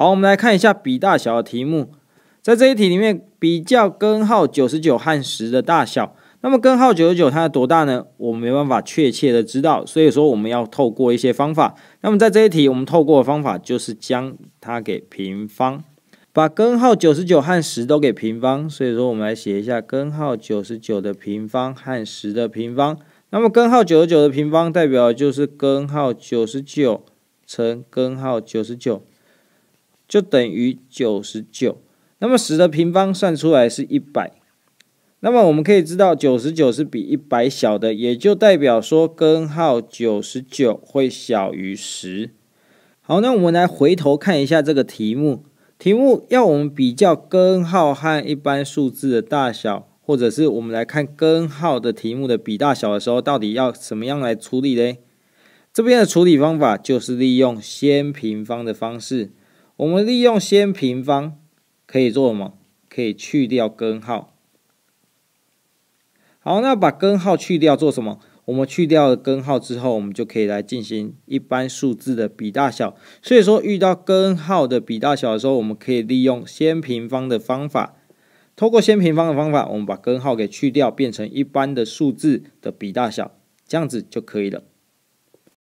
好，我们来看一下比大小的题目。在这一题里面，比较根号九十九和十的大小。那么根号九十九它有多大呢？我们没办法确切的知道，所以说我们要透过一些方法。那么在这一题，我们透过的方法就是将它给平方，把根号九十九和十都给平方。所以说我们来写一下根号九十九的平方和十的平方。那么根号九十九的平方代表就是根号九十九乘根号九十九。就等于九十九，那么十的平方算出来是一百，那么我们可以知道九十九是比一百小的，也就代表说根号九十九会小于十。好，那我们来回头看一下这个题目，题目要我们比较根号和一般数字的大小，或者是我们来看根号的题目的比大小的时候，到底要怎么样来处理嘞？这边的处理方法就是利用先平方的方式。我们利用先平方可以做什么？可以去掉根号。好，那把根号去掉做什么？我们去掉根号之后，我们就可以来进行一般数字的比大小。所以说，遇到根号的比大小的时候，我们可以利用先平方的方法。透过先平方的方法，我们把根号给去掉，变成一般的数字的比大小，这样子就可以了。